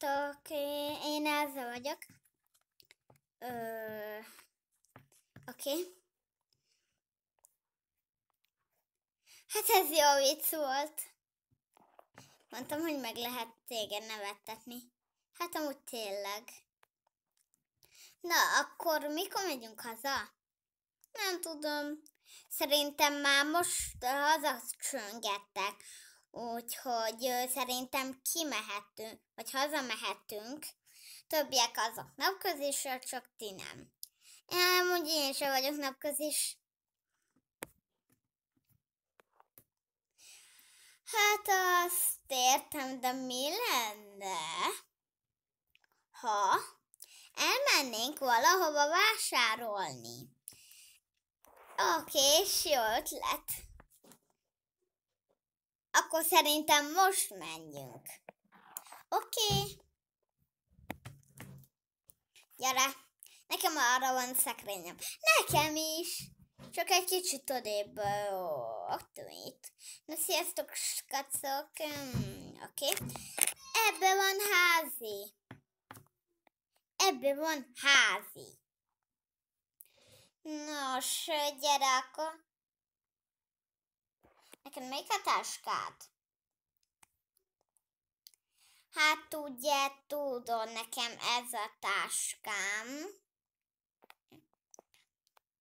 Sziasztok! Én Elza vagyok. Ö... Oké. Okay. Hát ez jó vicc volt. Mondtam, hogy meg lehet téged nevettetni. Hát amúgy tényleg. Na, akkor mikor megyünk haza? Nem tudom. Szerintem már most haza csöngettek. Úgyhogy szerintem kimehetünk, vagy hazamehetünk. Többiek azok napközésre, csak ti nem. Én úgy én sem vagyok napközis. Hát azt értem, de mi lenne, ha elmennénk valahova vásárolni? Oké, és jó ötlet akkor szerintem most menjünk. Oké. Okay. Gyere. Nekem arra van szekrényem. Nekem is. Csak egy kicsit odébb. Ott itt. Na sziasztok, skacok. Hmm, Oké. Okay. Ebbe van házi. Ebbe van házi. Nos, gyere akkor can make a táskát? Hát ugye tudod, nekem ez a táskám.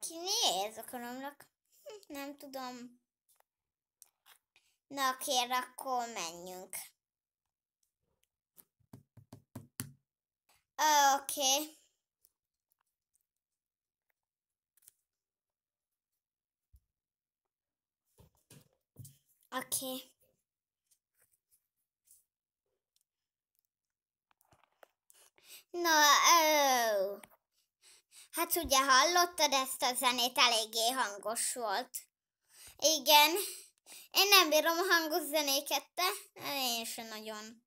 néz a koromnak? Hm, nem tudom. Na kér, akkor menjünk. Oké. Okay. Okay. Na, ó. Hát ugye hallottad ezt a zenét, eléggé hangos volt. Igen. Én nem bírom a hangos zenéket, te? Én sem nagyon.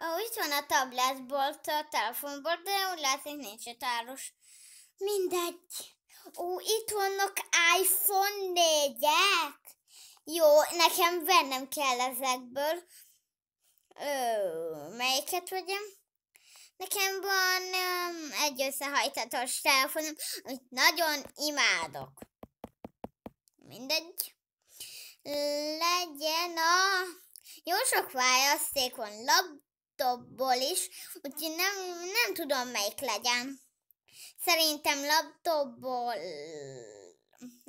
Ó, itt van a tabletból, a telefonból, de úgy látszik nincs itt áros. Mindegy. Ó, itt vannak iPhone 4-ek. Jó, nekem vennem kell ezekből. Ö, melyiket vegyem? Nekem van um, egy összehajtatós telefonom, amit nagyon imádok. Mindegy. Legyen a... Jó sok választék van laptopból is, úgyhogy nem, nem tudom melyik legyen. Szerintem laptopból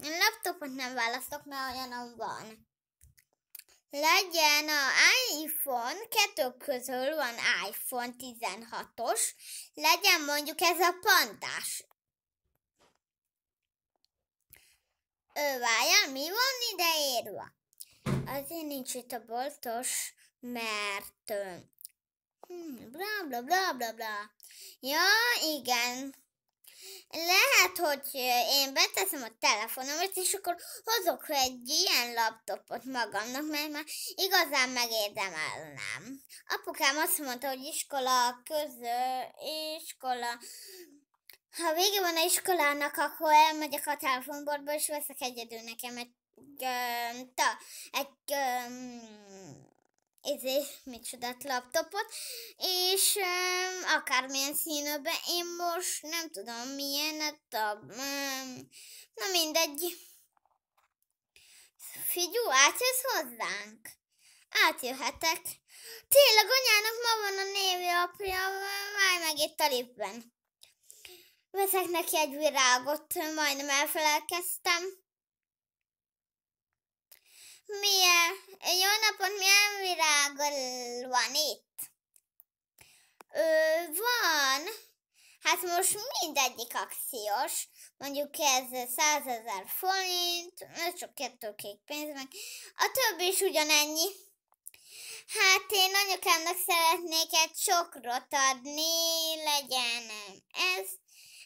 én laptopot nem választok, mert olyanom van. Legyen a iPhone, kettő közül van iPhone 16-os, legyen mondjuk ez a pantás. Ő válja, mi van ide írva? Azért nincs itt a boltos, mert... Hmm, bla bla bla bla bla. Ja, igen, lehet, hogy én beteszem a telefonomat, és akkor hozok egy ilyen laptopot magamnak, mert már igazán megérdemelném. Apukám azt mondta, hogy iskola közö, iskola... Ha vége van a iskolának, akkor elmegyek a telefonbordba, és veszek egyedül nekem egy... Ö, ta, egy... Ö, izé, micsodát laptopot, és um, akármilyen színűbe, én most nem tudom milyen, hát a, um, na mindegy. Figyú, átjössz hozzánk? Átjöhetek. Tényleg anyának ma van a névi apja, állj meg itt a lipben. Veszek neki egy virágot, majdnem elfelelkeztem milyen, jó napot, milyen virág van itt? Ö, van, hát most mindegyik akciós, mondjuk ez 100 ezer forint, ez csak kettő kék pénz meg, a többi is ugyanennyi. Hát én anyukámnak szeretnék egy csokrot adni, legyen ez.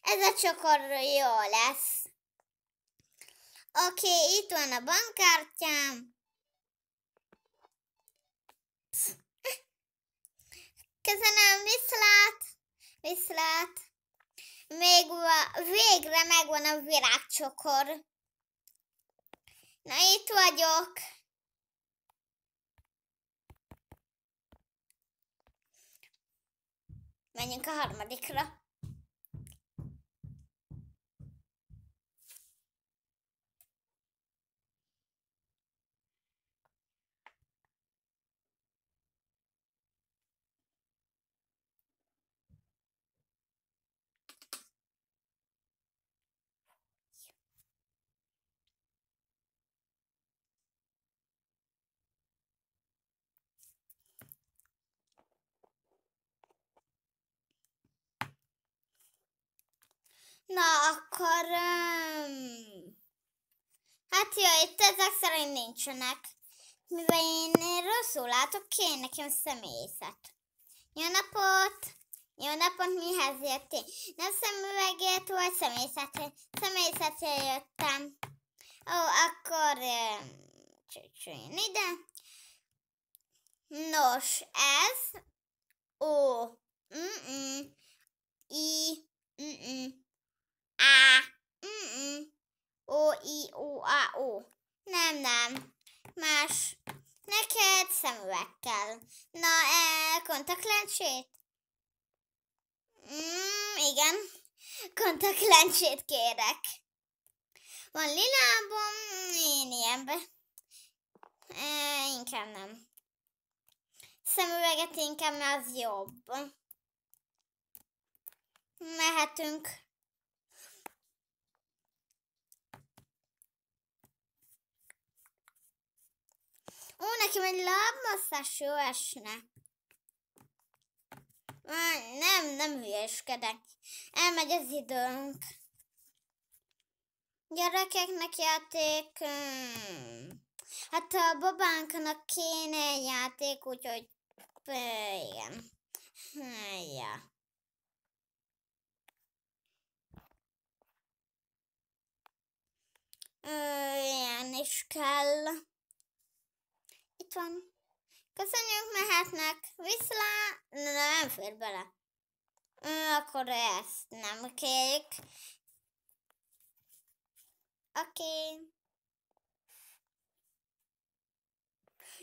Ez a csokor jó lesz. Oké, okay, itt van a bankkártyám. Köszönöm, viszlát! Viszlát! Még va- végre megvan a virágcsokor. Na, itt vagyok. Menjünk a harmadikra. Na, akkor... Um, hát jó, itt ezek szerint nincsenek. Mivel én rosszul látok, kéne nekem személyzet. Jó napot! Jó napot, mihez jöttél? Nem szemüvegért vagy személyzetre? Személyzetre jöttem. Ó, akkor csücsüljön ide. Nos, ez O, mm -mm. I, mm -mm. A, mm -mm. O, I, O, A, O. Nem, nem. Más. Neked szemüveg kell. Na, e, kontaktlencsét? Mm, igen. Kontaktlencsét kérek. Van lilábom, én ilyenbe. E, inkább nem. Szemüveget inkább, mert az jobb. Mehetünk. Ó, nekem egy lábmasszás jó esne. Nem, nem hülyeskedek. Elmegy az időnk. Gyerekeknek játék. Hát a babánknak kéne egy játék, úgyhogy igen. Ja. Ilyen is kell itt van. Köszönjük, mehetnek. Viszlá... Na, nem fér bele. Akkor ezt nem kérjük. Oké. Okay.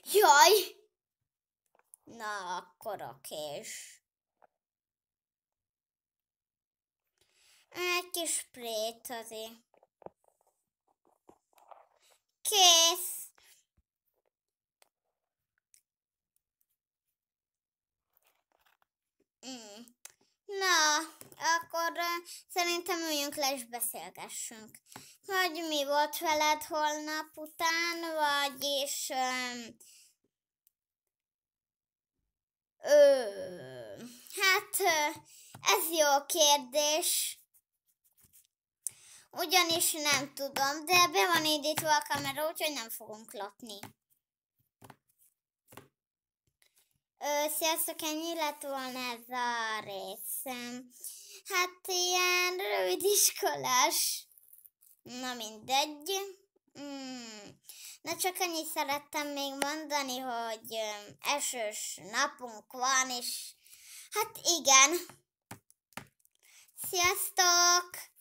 Jaj! Na, akkor a kés. Egy kis prét azért. Kész! Mm. Na, akkor szerintem üljünk le és beszélgessünk. Hogy mi volt veled holnap után, vagyis... Um, ö, hát ez jó kérdés. Ugyanis nem tudom, de be van indítva a kamera, úgyhogy nem fogunk lopni. Ö, sziasztok, ennyi lett volna ez a részem. Hát ilyen rövid iskolás. Na mindegy. Mm. Na csak annyit szerettem még mondani, hogy esős napunk van, és hát igen. Sziasztok!